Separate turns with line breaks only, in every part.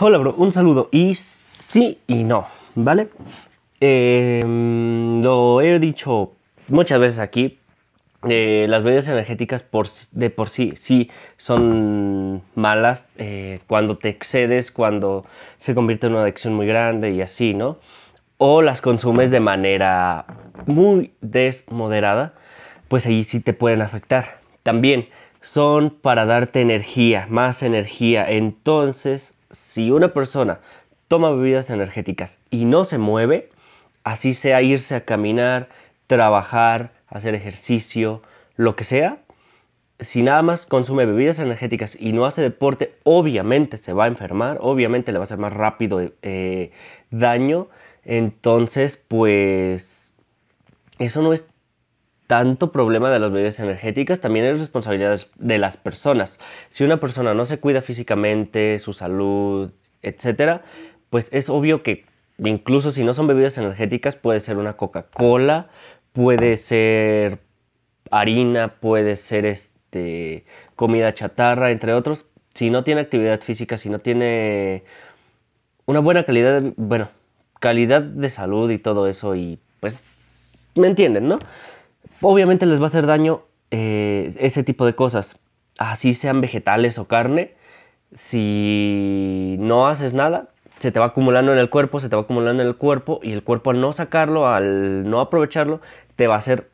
Hola, bro, un saludo. Y sí y no, ¿vale? Em, lo he dicho muchas veces aquí. Eh, las bebidas energéticas de por sí sí son malas eh, cuando te excedes, cuando se convierte en una adicción muy grande y así, ¿no? O las consumes de manera muy desmoderada, pues ahí sí te pueden afectar. También son para darte energía, más energía. Entonces, si una persona toma bebidas energéticas y no se mueve, así sea irse a caminar, trabajar, hacer ejercicio, lo que sea, si nada más consume bebidas energéticas y no hace deporte, obviamente se va a enfermar, obviamente le va a hacer más rápido eh, daño. Entonces, pues eso no es tanto problema de las bebidas energéticas también es responsabilidad de las personas. Si una persona no se cuida físicamente, su salud, etcétera, pues es obvio que incluso si no son bebidas energéticas, puede ser una Coca-Cola, puede ser harina, puede ser este, comida chatarra, entre otros. Si no tiene actividad física, si no tiene una buena calidad, bueno, calidad de salud y todo eso, y pues me entienden, ¿no? obviamente les va a hacer daño eh, ese tipo de cosas. Así sean vegetales o carne, si no haces nada, se te va acumulando en el cuerpo, se te va acumulando en el cuerpo y el cuerpo al no sacarlo, al no aprovecharlo, te va a hacer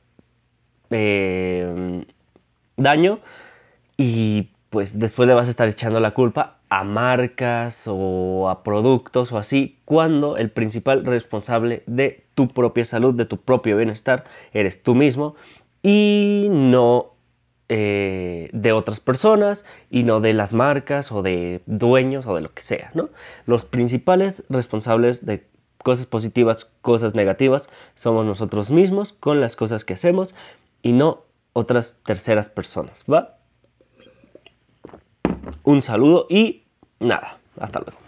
eh, daño y pues después le vas a estar echando la culpa a marcas o a productos o así, cuando el principal responsable de tu propia salud, de tu propio bienestar, eres tú mismo y no eh, de otras personas y no de las marcas o de dueños o de lo que sea, ¿no? Los principales responsables de cosas positivas, cosas negativas, somos nosotros mismos con las cosas que hacemos y no otras terceras personas, ¿va? un saludo y nada, hasta luego.